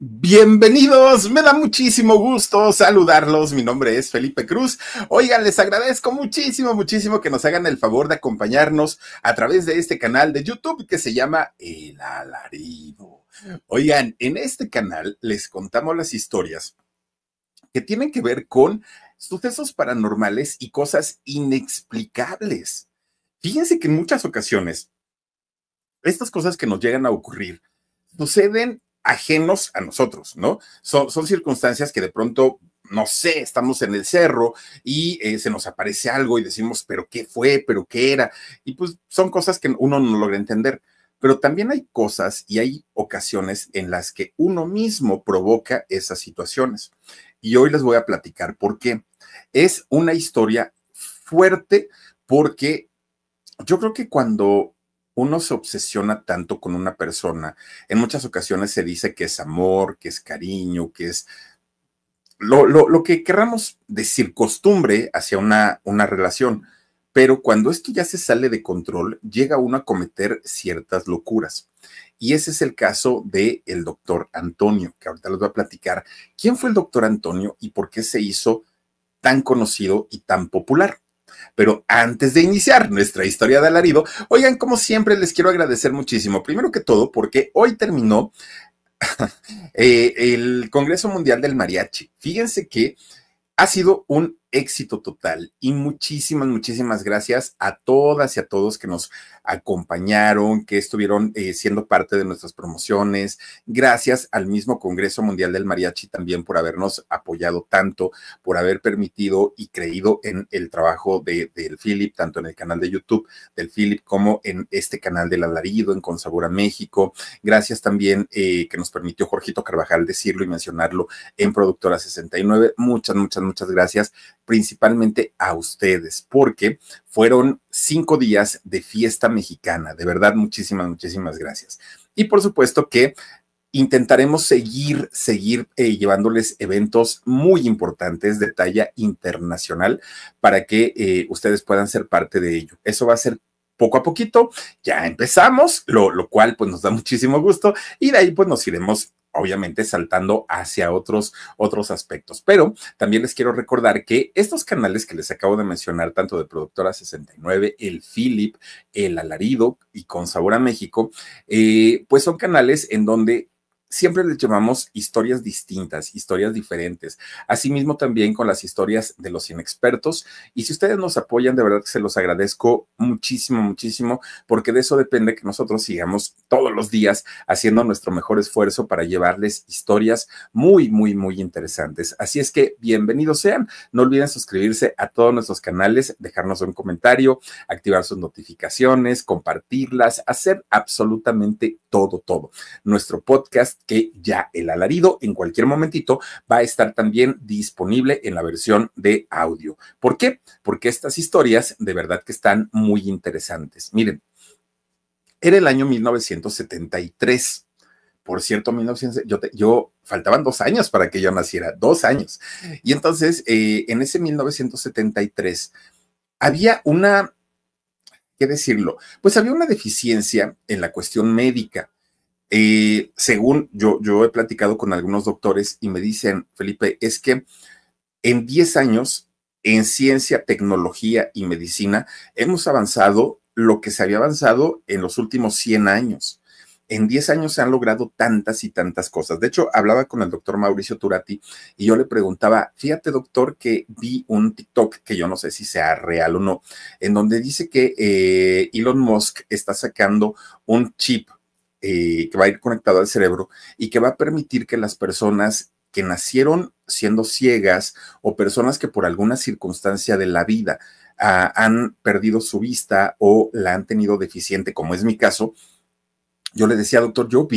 Bienvenidos, me da muchísimo gusto saludarlos. Mi nombre es Felipe Cruz. Oigan, les agradezco muchísimo, muchísimo que nos hagan el favor de acompañarnos a través de este canal de YouTube que se llama El Alarido. Oigan, en este canal les contamos las historias que tienen que ver con sucesos paranormales y cosas inexplicables. Fíjense que en muchas ocasiones estas cosas que nos llegan a ocurrir suceden ajenos a nosotros, ¿no? Son, circunstancias que de pronto no sé, estamos en el cerro y eh, se nos aparece algo y decimos, pero ¿qué fue? ¿Pero qué era? Y pues son cosas que uno no logra entender. Pero también hay cosas y hay ocasiones en las que uno mismo provoca esas situaciones. Y hoy les voy a platicar por qué. Es una historia fuerte porque yo creo que cuando uno se obsesiona tanto con una persona, en muchas ocasiones se dice que es amor, que es cariño, que es lo, lo, que querramos decir costumbre hacia una, una relación. Pero cuando esto ya se sale de control, llega uno a cometer ciertas locuras. Y ese es el caso del el doctor Antonio, que ahorita les voy a platicar quién fue el doctor Antonio y por qué se hizo tan conocido y tan popular. Pero antes de iniciar nuestra historia de alarido, oigan, como siempre, les quiero agradecer muchísimo. Primero que todo, porque hoy terminó eh, el Congreso Mundial del Mariachi. Fíjense que ha sido un éxito total y muchísimas, muchísimas gracias a todas y a todos que nos acompañaron, que estuvieron eh, siendo parte de nuestras promociones. Gracias al mismo Congreso Mundial del Mariachi también por habernos apoyado tanto, por haber permitido y creído en el trabajo del de, Philip, tanto en el canal de YouTube del Philip como en este canal del Alarido, en Consagura México. Gracias también eh, que nos permitió Jorgito Carvajal decirlo y mencionarlo en Productora 69. Muchas, muchas, muchas gracias principalmente a ustedes, porque fueron cinco días de fiesta mexicana. De verdad, muchísimas, muchísimas gracias. Y por supuesto que intentaremos seguir, seguir eh, llevándoles eventos muy importantes de talla internacional para que eh, ustedes puedan ser parte de ello. Eso va a ser poco a poquito, ya empezamos, lo, lo cual pues nos da muchísimo gusto y de ahí pues nos iremos obviamente saltando hacia otros, otros aspectos. Pero también les quiero recordar que estos canales que les acabo de mencionar, tanto de Productora 69, el Philip, el Alarido y Con Sabor a México, eh, pues son canales en donde siempre les llamamos historias distintas, historias diferentes. Asimismo también con las historias de los inexpertos. Y si ustedes nos apoyan, de verdad que se los agradezco muchísimo, muchísimo, porque de eso depende que nosotros sigamos todos los días haciendo nuestro mejor esfuerzo para llevarles historias muy, muy, muy interesantes. Así es que bienvenidos sean. No olviden suscribirse a todos nuestros canales, dejarnos un comentario, activar sus notificaciones, compartirlas, hacer absolutamente todo, todo. Nuestro podcast que ya el alarido en cualquier momentito va a estar también disponible en la versión de audio. ¿Por qué? Porque estas historias de verdad que están muy interesantes. Miren, era el año 1973. Por cierto, 1900, yo, yo faltaban dos años para que yo naciera, dos años. Y entonces, eh, en ese 1973, había una qué decirlo? Pues había una deficiencia en la cuestión médica. Eh, según yo, yo he platicado con algunos doctores y me dicen, Felipe, es que en 10 años en ciencia, tecnología y medicina hemos avanzado lo que se había avanzado en los últimos 100 años en 10 años se han logrado tantas y tantas cosas. De hecho, hablaba con el doctor Mauricio Turati y yo le preguntaba, fíjate doctor que vi un TikTok que yo no sé si sea real o no, en donde dice que eh, Elon Musk está sacando un chip eh, que va a ir conectado al cerebro y que va a permitir que las personas que nacieron siendo ciegas o personas que por alguna circunstancia de la vida ah, han perdido su vista o la han tenido deficiente, como es mi caso, yo le decía, doctor, yo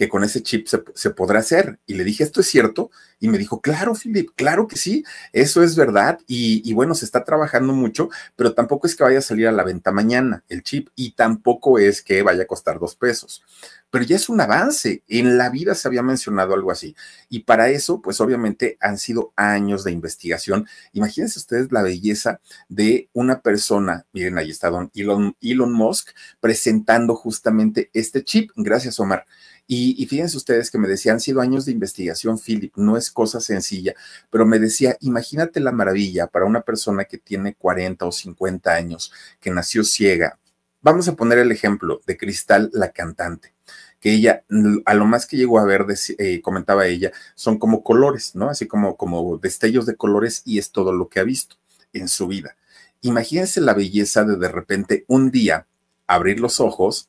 que con ese chip se, podrá hacer. Y le dije, ¿esto es cierto? Y me dijo, claro, Philip, claro que sí, eso es verdad. Y, bueno, se está trabajando mucho, pero tampoco es que vaya a salir a la venta mañana el chip y tampoco es que vaya a costar dos pesos. Pero ya es un avance. En la vida se había mencionado algo así. Y para eso, pues obviamente han sido años de investigación. Imagínense ustedes la belleza de una persona. Miren, ahí está don Elon, Elon Musk presentando justamente este chip. Gracias, Omar. Y, fíjense ustedes que me decía, han sido años de investigación, Philip, no es cosa sencilla, pero me decía, imagínate la maravilla para una persona que tiene 40 o 50 años, que nació ciega. Vamos a poner el ejemplo de Cristal, la cantante que ella, mm, a lo más que llegó a ver, eh, comentaba ella, son como colores, ¿no? Así como, como destellos de colores y es todo lo que ha visto en su vida. Imagínense la belleza de de repente un día abrir los ojos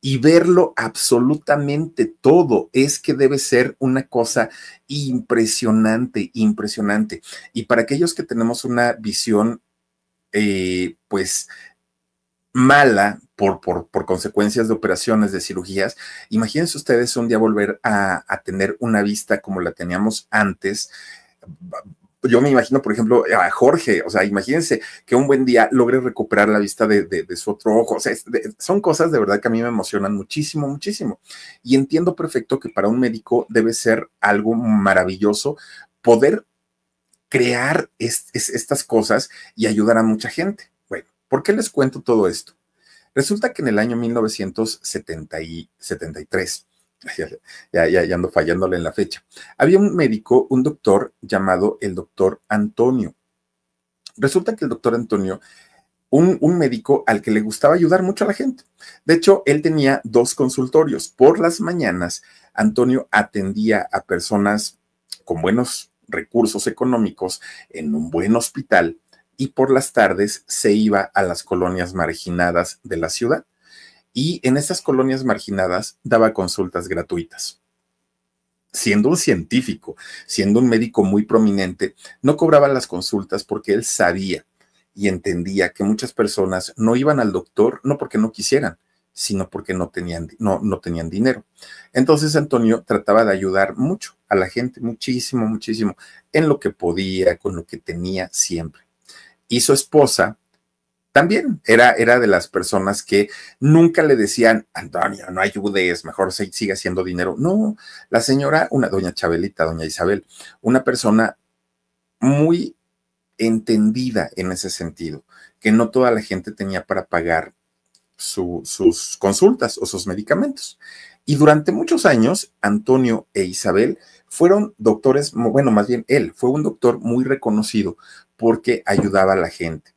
y verlo absolutamente todo. Es que debe ser una cosa impresionante, impresionante. Y para aquellos que tenemos una visión, eh, pues mala por, por, consecuencias de operaciones, de cirugías, imagínense ustedes un día volver a, a tener una vista como la teníamos antes pues, yo me imagino, por ejemplo, a Jorge, o sea, imagínense que un buen día logre recuperar la vista de, su otro ojo, o sea, son cosas de verdad que a mí me emocionan muchísimo, muchísimo. Y entiendo perfecto que para un médico debe ser algo maravilloso poder crear estas cosas y ayudar a mucha gente. Bueno, ¿por qué les cuento todo esto? Resulta que en el año 1973, ya, ando fallándole en la fecha. Había un médico, un doctor llamado el doctor Antonio. Resulta que el doctor Antonio, un, un médico al que le gustaba ayudar mucho a la gente. De hecho, él tenía dos consultorios. Por las mañanas, Antonio atendía a personas con buenos recursos económicos en un buen hospital y por las tardes se iba a las colonias marginadas de la ciudad y en esas colonias marginadas daba consultas gratuitas. Siendo un científico, siendo un médico muy prominente, no cobraba las consultas porque él sabía y entendía que muchas personas no iban al doctor no porque no quisieran, sino porque no tenían, no, no tenían dinero. Entonces Antonio trataba de ayudar mucho a la gente, muchísimo, muchísimo, en lo que podía, con lo que tenía siempre. Y su esposa, también era, era de las personas que nunca le decían, Antonio, no ayudes, mejor se, sigue haciendo dinero. No, la señora, una doña Chabelita, doña Isabel, una persona muy entendida en ese sentido, que no toda la gente tenía para pagar sus consultas o sus medicamentos. Y durante muchos años, Antonio e Isabel fueron doctores, bueno, más bien él fue un doctor muy reconocido porque ayudaba a la gente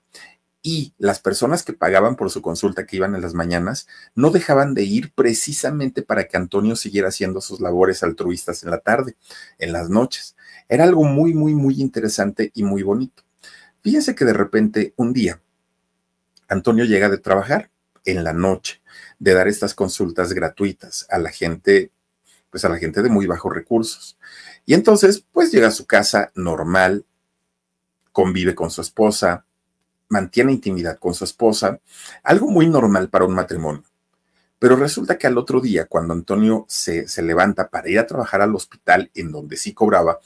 y las personas que pagaban por su consulta, que iban en las mañanas, no dejaban de ir precisamente para que Antonio siguiera haciendo sus labores altruistas en la tarde, en las noches. Era algo muy, muy, muy interesante y muy bonito. Fíjense que de repente, un día, Antonio llega de trabajar en la noche, de dar estas consultas gratuitas a la gente, pues a la gente de muy bajos recursos. Y entonces, pues llega a su casa normal, convive con su esposa, mantiene intimidad con su esposa, algo muy normal para un matrimonio. Pero resulta que al otro día, cuando Antonio se, levanta para ir a trabajar al hospital en donde sí cobraba,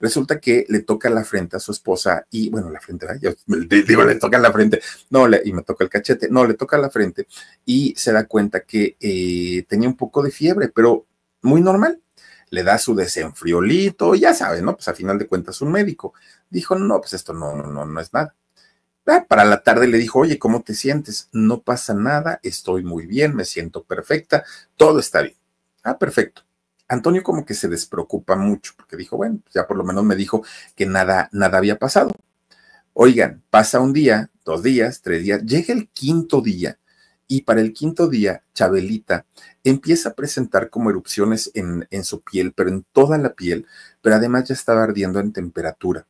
resulta que le toca la frente a su esposa y, bueno, la frente, yo, digo, le toca la frente, no, le, y me toca el cachete, no, le toca la frente y se da cuenta que eh, tenía un poco de fiebre, pero muy normal. Le da su desenfriolito, ya sabe, ¿no? Pues al final de cuentas un médico. Dijo, no, pues esto no, no, no es nada. Ah, para la tarde le dijo, oye, ¿cómo te sientes? No pasa nada, estoy muy bien, me siento perfecta, todo está bien. Ah, perfecto. Antonio como que se despreocupa mucho, porque dijo, bueno, pues ya por lo menos me dijo que nada, nada había pasado. Oigan, pasa un día, dos días, tres días, llega el quinto día, y para el quinto día, Chabelita empieza a presentar como erupciones en su piel, pero en toda la piel, pero además ya estaba ardiendo en temperatura.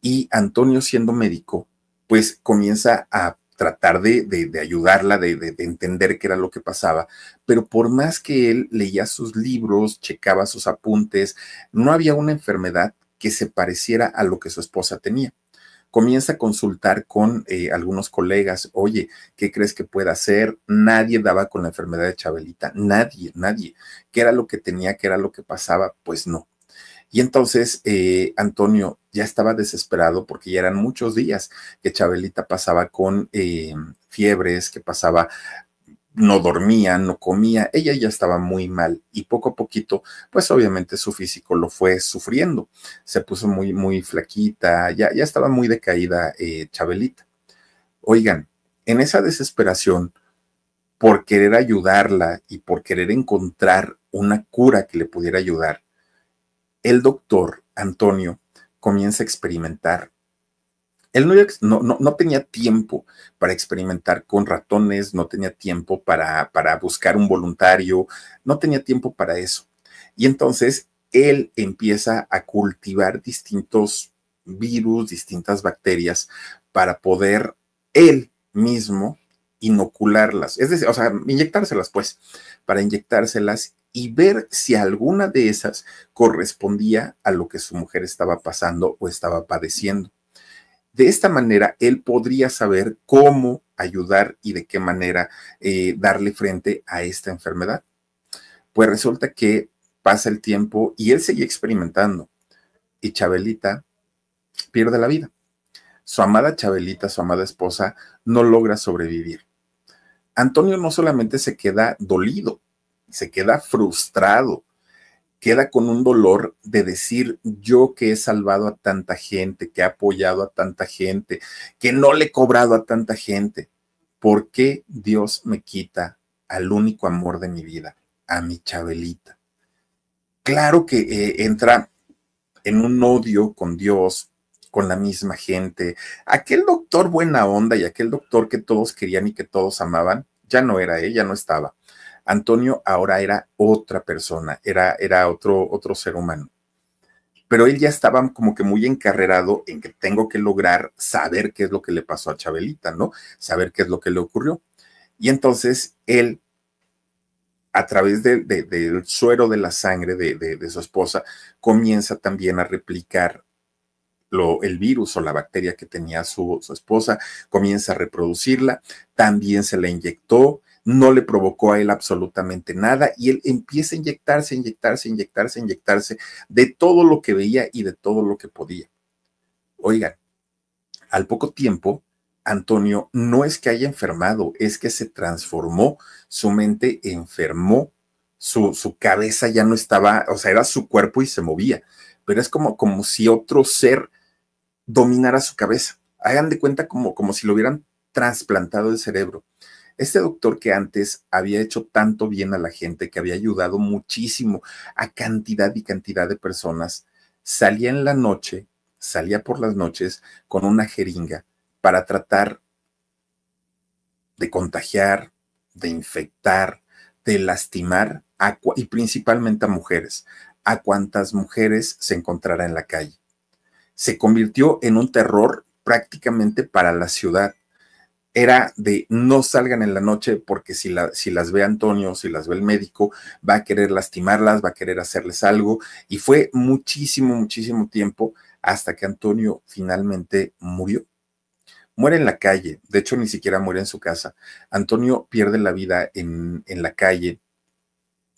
Y Antonio, siendo médico, pues comienza a tratar de, ayudarla, de, entender qué era lo que pasaba, pero por más que él leía sus libros, checaba sus apuntes, no había una enfermedad que se pareciera a lo que su esposa tenía. Comienza a consultar con eh, algunos colegas, oye, ¿qué crees que pueda hacer? Nadie daba con la enfermedad de Chabelita, nadie, nadie. ¿Qué era lo que tenía? ¿Qué era lo que pasaba? Pues no. Y entonces, eh, Antonio, ya estaba desesperado porque ya eran muchos días que Chabelita pasaba con em, fiebres, que pasaba no dormía, no comía, ella ya estaba muy mal y poco a poquito, pues obviamente su físico lo fue sufriendo, se puso muy, muy flaquita, ya, ya estaba muy decaída eh, Chabelita. Oigan, en esa desesperación, por querer ayudarla y por querer encontrar una cura que le pudiera ayudar, el doctor Antonio comienza a experimentar. Él no, no, no, tenía tiempo para experimentar con ratones, no tenía tiempo para, para buscar un voluntario, no tenía tiempo para eso. Y entonces él empieza a cultivar distintos virus, distintas bacterias para poder él mismo inocularlas, es decir, o sea, inyectárselas pues, para inyectárselas y ver si alguna de esas correspondía a lo que su mujer estaba pasando o estaba padeciendo. De esta manera, él podría saber cómo ayudar y de qué manera eh, darle frente a esta enfermedad. Pues resulta que pasa el tiempo y él seguía experimentando y Chabelita pierde la vida. Su amada Chabelita, su amada esposa, no logra sobrevivir. Antonio no solamente se queda dolido, se queda frustrado, queda con un dolor de decir yo que he salvado a tanta gente, que he apoyado a tanta gente, que no le he cobrado a tanta gente. ¿Por qué Dios me quita al único amor de mi vida, a mi Chabelita? Claro que eh, entra en un odio con Dios, con la misma gente. Aquel doctor buena onda y aquel doctor que todos querían y que todos amaban, ya no era, ella eh, no estaba. Antonio ahora era otra persona, era, era otro, otro ser humano. Pero él ya estaba como que muy encarrerado en que tengo que lograr saber qué es lo que le pasó a Chabelita, ¿no? Saber qué es lo que le ocurrió. Y entonces él, a través del suero de la sangre de, su esposa, comienza también a replicar el virus o la bacteria que tenía su, su esposa, comienza a reproducirla, también se la inyectó, no le provocó a él absolutamente nada y él empieza a inyectarse, inyectarse, inyectarse, inyectarse de todo lo que veía y de todo lo que podía. Oigan, al poco tiempo, Antonio no es que haya enfermado, es que se transformó, su mente enfermó, su, cabeza ya no estaba, o sea, era su cuerpo y se movía, pero es como, como si otro ser dominara su cabeza. Hagan de cuenta como, como si lo hubieran trasplantado el cerebro este doctor que antes había hecho tanto bien a la gente, que había ayudado muchísimo a cantidad y cantidad de personas, salía en la noche, salía por las noches con una jeringa para tratar de contagiar, de infectar, de lastimar, y principalmente a mujeres, a cuantas mujeres se encontrara en la calle. Se convirtió en un terror prácticamente para la ciudad era de no salgan en la noche porque si, si las ve Antonio, si las ve el médico, va a querer lastimarlas, va a querer hacerles algo. Y fue muchísimo, muchísimo tiempo hasta que Antonio finalmente murió. Muere en la calle, de hecho ni siquiera muere en su casa. Antonio pierde la vida en, la calle,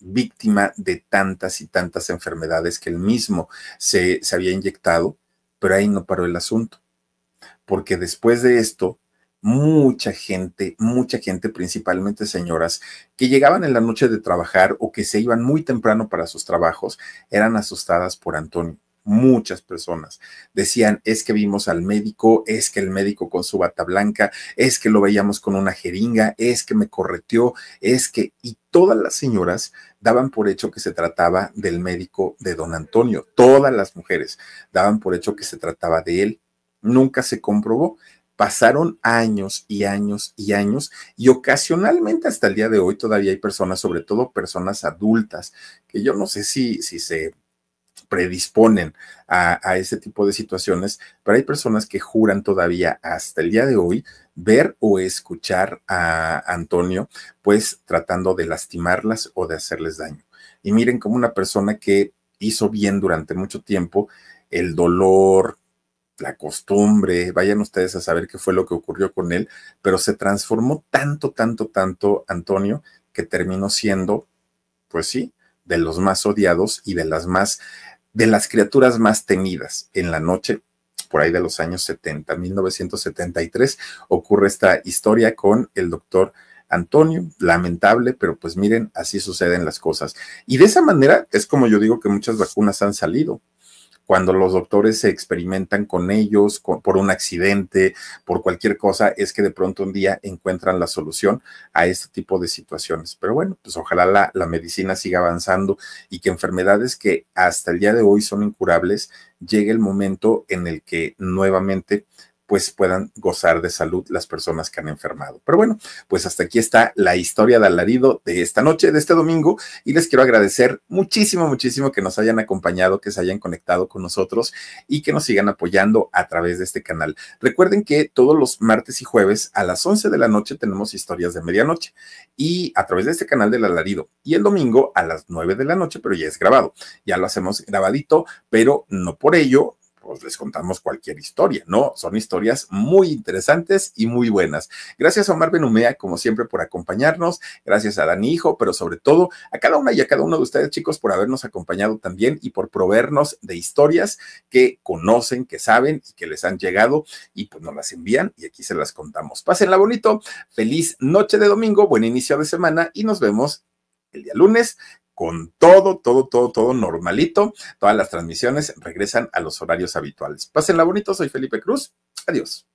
víctima de tantas y tantas enfermedades que él mismo se, se había inyectado, pero ahí no paró el asunto. Porque después de esto, mucha gente, mucha gente, principalmente señoras, que llegaban en la noche de trabajar o que se iban muy temprano para sus trabajos, eran asustadas por Antonio muchas personas. Decían, es que vimos al médico, es que el médico con su bata blanca, es que lo veíamos con una jeringa, es que me correteó, es que... Y todas las señoras daban por hecho que se trataba del médico de don Antonio, todas las mujeres daban por hecho que se trataba de él. Nunca se comprobó pasaron años y años y años y ocasionalmente hasta el día de hoy todavía hay personas, sobre todo personas adultas, que yo no sé si, si se predisponen a, a, ese tipo de situaciones, pero hay personas que juran todavía hasta el día de hoy ver o escuchar a Antonio, pues tratando de lastimarlas o de hacerles daño. Y miren como una persona que hizo bien durante mucho tiempo el dolor, la costumbre, vayan ustedes a saber qué fue lo que ocurrió con él, pero se transformó tanto, tanto, tanto Antonio que terminó siendo, pues sí, de los más odiados y de las más, de las criaturas más temidas en la noche, por ahí de los años 70, 1973, ocurre esta historia con el doctor Antonio, lamentable, pero pues miren, así suceden las cosas. Y de esa manera es como yo digo que muchas vacunas han salido, cuando los doctores se experimentan con ellos por un accidente, por cualquier cosa, es que de pronto un día encuentran la solución a este tipo de situaciones. Pero bueno, pues ojalá la medicina siga avanzando y que enfermedades que hasta el día de hoy son incurables, llegue el momento en el que nuevamente pues puedan gozar de salud las personas que han enfermado. Pero bueno, pues hasta aquí está la historia de alarido de esta noche, de este domingo, y les quiero agradecer muchísimo, muchísimo que nos hayan acompañado, que se hayan conectado con nosotros y que nos sigan apoyando a través de este canal. Recuerden que todos los martes y jueves a las 11 de la noche tenemos historias de medianoche y a través de este canal del alarido y el domingo a las 9 de la noche, pero ya es grabado. Ya lo hacemos grabadito, pero no por ello pues les contamos cualquier historia, ¿no? Son historias muy interesantes y muy buenas. Gracias a Omar Benumea, como siempre, por acompañarnos. Gracias a Dani Hijo, pero sobre todo a cada una y a cada uno de ustedes, chicos, por habernos acompañado también y por proveernos de historias que conocen, que saben y que les han llegado y pues nos las envían y aquí se las contamos. Pásenla bonito. Feliz noche de domingo, buen inicio de semana y nos vemos el día lunes con todo, todo, todo, todo normalito. Todas las transmisiones regresan a los horarios habituales. Pásenla bonito, soy Felipe Cruz. Adiós.